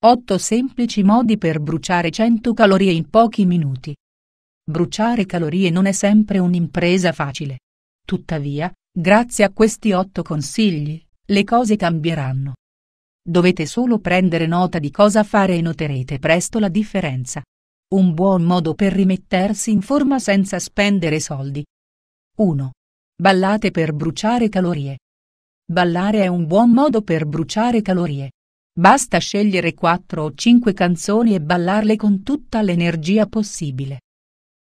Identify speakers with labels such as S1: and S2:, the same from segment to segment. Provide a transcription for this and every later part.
S1: 8 semplici modi per bruciare 100 calorie in pochi minuti. Bruciare calorie non è sempre un'impresa facile. Tuttavia, grazie a questi 8 consigli, le cose cambieranno. Dovete solo prendere nota di cosa fare e noterete presto la differenza. Un buon modo per rimettersi in forma senza spendere soldi. 1. Ballate per bruciare calorie. Ballare è un buon modo per bruciare calorie. Basta scegliere 4 o 5 canzoni e ballarle con tutta l'energia possibile.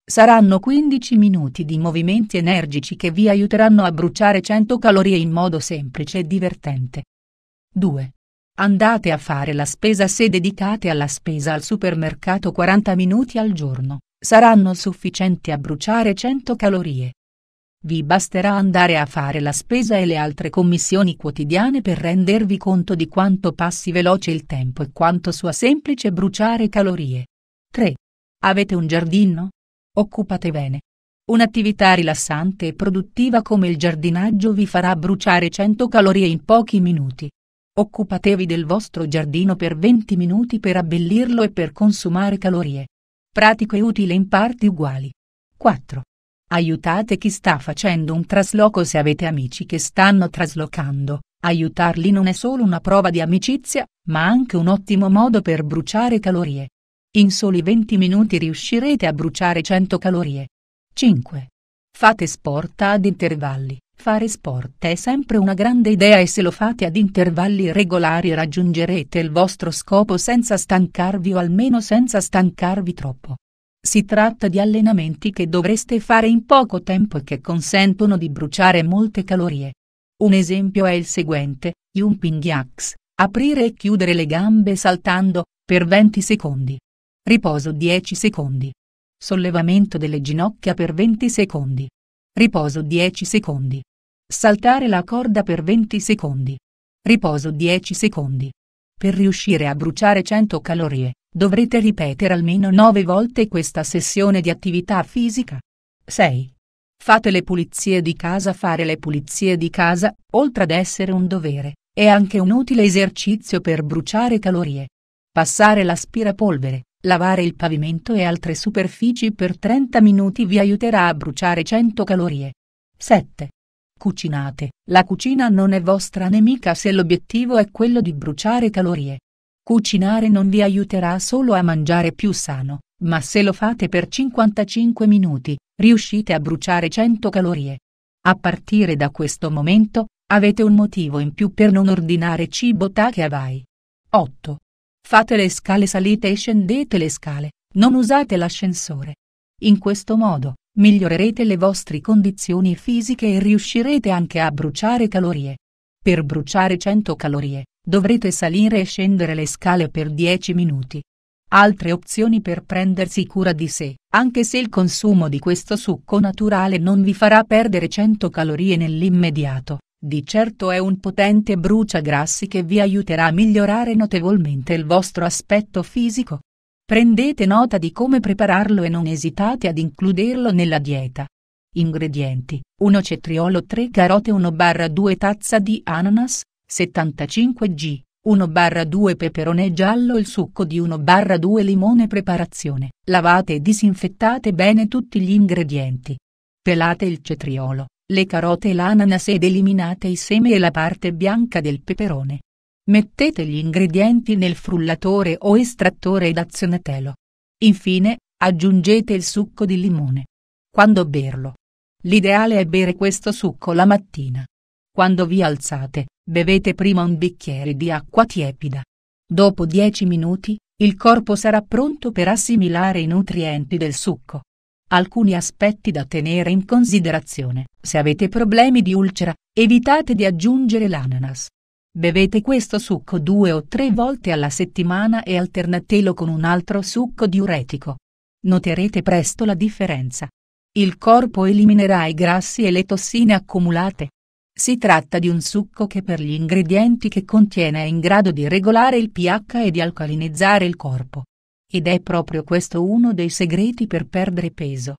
S1: Saranno 15 minuti di movimenti energici che vi aiuteranno a bruciare 100 calorie in modo semplice e divertente. 2. Andate a fare la spesa se dedicate alla spesa al supermercato 40 minuti al giorno, saranno sufficienti a bruciare 100 calorie. Vi basterà andare a fare la spesa e le altre commissioni quotidiane per rendervi conto di quanto passi veloce il tempo e quanto sia semplice bruciare calorie. 3. Avete un giardino? Occupatevene. Un'attività rilassante e produttiva come il giardinaggio vi farà bruciare 100 calorie in pochi minuti. Occupatevi del vostro giardino per 20 minuti per abbellirlo e per consumare calorie. Pratico e utile in parti uguali. 4. Aiutate chi sta facendo un trasloco se avete amici che stanno traslocando, aiutarli non è solo una prova di amicizia, ma anche un ottimo modo per bruciare calorie. In soli 20 minuti riuscirete a bruciare 100 calorie. 5. Fate sport ad intervalli. Fare sport è sempre una grande idea e se lo fate ad intervalli regolari raggiungerete il vostro scopo senza stancarvi o almeno senza stancarvi troppo. Si tratta di allenamenti che dovreste fare in poco tempo e che consentono di bruciare molte calorie. Un esempio è il seguente, Jumping Jacks, aprire e chiudere le gambe saltando, per 20 secondi. Riposo 10 secondi. Sollevamento delle ginocchia per 20 secondi. Riposo 10 secondi. Saltare la corda per 20 secondi. Riposo 10 secondi. Per riuscire a bruciare 100 calorie, Dovrete ripetere almeno 9 volte questa sessione di attività fisica. 6. Fate le pulizie di casa Fare le pulizie di casa, oltre ad essere un dovere, è anche un utile esercizio per bruciare calorie. Passare l'aspirapolvere, lavare il pavimento e altre superfici per 30 minuti vi aiuterà a bruciare 100 calorie. 7. Cucinate. La cucina non è vostra nemica se l'obiettivo è quello di bruciare calorie. Cucinare non vi aiuterà solo a mangiare più sano, ma se lo fate per 55 minuti, riuscite a bruciare 100 calorie. A partire da questo momento, avete un motivo in più per non ordinare cibo take away. 8. Fate le scale salite e scendete le scale, non usate l'ascensore. In questo modo, migliorerete le vostre condizioni fisiche e riuscirete anche a bruciare calorie. Per bruciare 100 calorie, Dovrete salire e scendere le scale per 10 minuti. Altre opzioni per prendersi cura di sé, anche se il consumo di questo succo naturale non vi farà perdere 100 calorie nell'immediato, di certo è un potente bruciagrassi che vi aiuterà a migliorare notevolmente il vostro aspetto fisico. Prendete nota di come prepararlo e non esitate ad includerlo nella dieta. Ingredienti: 1 cetriolo 3 carote 1-2 tazza di ananas, 75 g, 1-2 barra peperone giallo Il succo di 1-2 barra limone Preparazione. Lavate e disinfettate bene tutti gli ingredienti. Pelate il cetriolo, le carote e l'ananas ed eliminate i semi e la parte bianca del peperone. Mettete gli ingredienti nel frullatore o estrattore ed azionatelo. Infine, aggiungete il succo di limone. Quando berlo? L'ideale è bere questo succo la mattina. Quando vi alzate, bevete prima un bicchiere di acqua tiepida. Dopo 10 minuti, il corpo sarà pronto per assimilare i nutrienti del succo. Alcuni aspetti da tenere in considerazione. Se avete problemi di ulcera, evitate di aggiungere l'ananas. Bevete questo succo due o tre volte alla settimana e alternatelo con un altro succo diuretico. Noterete presto la differenza. Il corpo eliminerà i grassi e le tossine accumulate. Si tratta di un succo che per gli ingredienti che contiene è in grado di regolare il pH e di alcalinizzare il corpo. Ed è proprio questo uno dei segreti per perdere peso.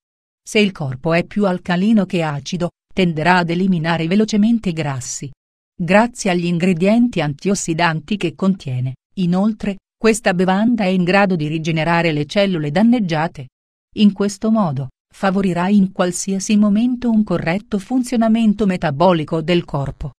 S1: Se il corpo è più alcalino che acido, tenderà ad eliminare velocemente i grassi. Grazie agli ingredienti antiossidanti che contiene, inoltre, questa bevanda è in grado di rigenerare le cellule danneggiate. In questo modo, favorirà in qualsiasi momento un corretto funzionamento metabolico del corpo.